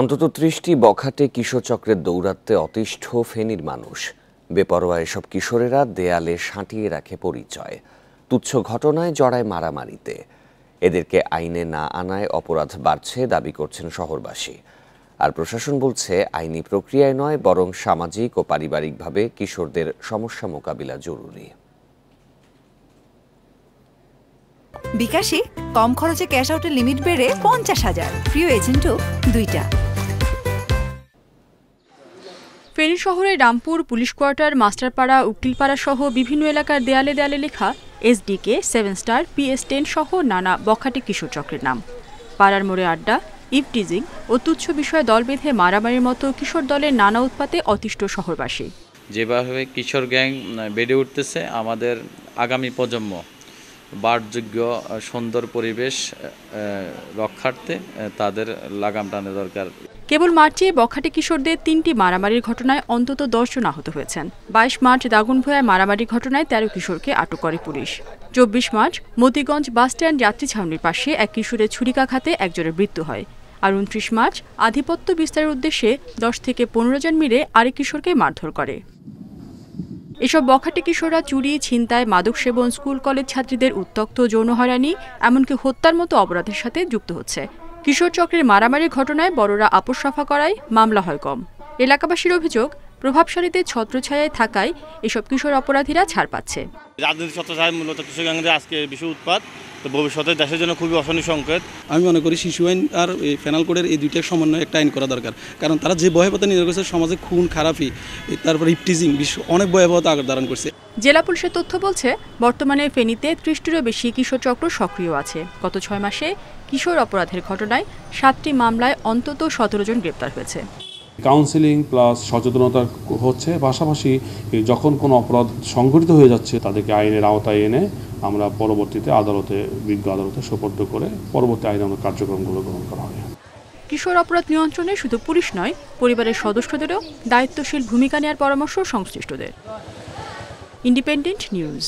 অন্তত ত্রিশটি বখাটে কিশোর চক্রের দৌরাত্মে অতিষ্ঠ ফেনীর মানুষ বেপরোয়া এসব কিশোরেরা দেয়ালে সাঁটিয়ে রাখে পরিচয় তুচ্ছ ঘটনায় জড়ায় মারামারিতে এদেরকে আইনে না আনায় অপরাধ বাড়ছে দাবি করছেন শহরবাসী আর প্রশাসন বলছে আইনি প্রক্রিয়ায় নয় বরং সামাজিক ও পারিবারিকভাবে কিশোরদের সমস্যা মোকাবিলা জরুরি বিকাশে কম খরচে ক্যাশ আউটের লিমিট বেড়ে পঞ্চাশ হাজার প্রিয় এজেন্টও দুইটা ফেনী শহরে রামপুর পুলিশ কোয়ার্টার মাস্টারপাড়া উকিলপাড়া সহ বিভিন্ন এলাকার দেয়ালে দেয়ালে লেখা SDK seven star PS ten সহ নানা বখাটে কিশোর চক্রের নাম পাড়ার মোড়ে আড্ডা ইফটিজিং ও তুচ্ছ বিষয়ে দল বেঁধে মারামারির মতো কিশোর দলের নানা উৎপাতে অতিষ্ঠ শহরবাসী যেভাবে কিশোর গ্যাং বেড়ে উঠতেছে আমাদের আগামী প্রজন্ম বাসযোগ্য সুন্দর পরিবেশ রক্ষার্থে তাদের লাগাম টানে দরকার কেবল মার্চে বখাটে কিশোরদের তিনটি মারামারির ঘটনায় অন্তত দশজন আহত হয়েছেন বাইশ মার্চ দাগুনভোয়ায় মারামারির ঘটনায় তেরো কিশোরকে আটক করে পুলিশ চব্বিশ মার্চ মতিগঞ্জ বাসস্ট্যান্ড যাত্রী ছাউনির পাশে এক কিশোরের ছুরিকাঘাতে একজনের মৃত্যু হয় আর উনত্রিশ মার্চ আধিপত্য বিস্তারের উদ্দেশ্যে দশ থেকে পনেরো জন মিলে আরেক কিশোরকে মারধর করে এসব বখাটে কিশোররা চুরি ছিনতাই মাদক সেবন স্কুল কলেজ ছাত্রীদের উত্তক্ত যৌন হয়রানি এমনকি হত্যার মতো অপরাধের সাথে যুক্ত হচ্ছে কিশোর চক্রের মারামারি ঘটনায় বড়রা আপোষ সাফা করায় মামলা হয় কম এলাকাবাসীর অভিযোগ প্রভাবশালীদের ছত্রছায়ায় থাকায় এসব কিশোর অপরাধীরা ছাড় পাচ্ছে রাজনৈতিক সত্তাচার মূলত কৃষকদের আজকে বিশ্ব উৎপাদ তো ভবিষ্যতে দেশের জন্য খুবই অশনি সংকেত আমি মনে করি শিশু আইন আর এই ফেনাল কোডের এই দুইটার সমন্বয় একটা আইন করা দরকার কারণ তারা যে ভয়াবহতা নিয়ে করেছে সমাজে খুন খারাপি তারপর ইপটিজিং বিশ্ব অনেক ভয়াবহতা আগে ধারণ করছে জেলা পুলিশের তথ্য বলছে বর্তমানে ফেনীতে ত্রিশটিরও বেশি কিশোর চক্র সক্রিয় আছে গত ছয় মাসে কিশোর অপরাধের ঘটনায় সাতটি মামলায় অন্তত সতেরো জন গ্রেপ্তার হয়েছে কাউন্সিলিং প্লাস সচেতনতা হচ্ছে পাশাপাশি যখন কোনো অপরাধ সংঘটিত হয়ে যাচ্ছে তাদেরকে আইনের আওতায় এনে আমরা পরবর্তীতে আদালতে বিজ্ঞ আদালতে সোপর্দ করে পরবর্তী আইন আমাদের কার্যক্রমগুলো গ্রহণ করা হয় কিশোর অপরাধ নিয়ন্ত্রণে শুধু পুলিশ নয় পরিবারের সদস্যদেরও দায়িত্বশীল ভূমিকা নেওয়ার পরামর্শ সংশ্লিষ্টদের ইন্ডিপেন্ডেন্ট নিউজ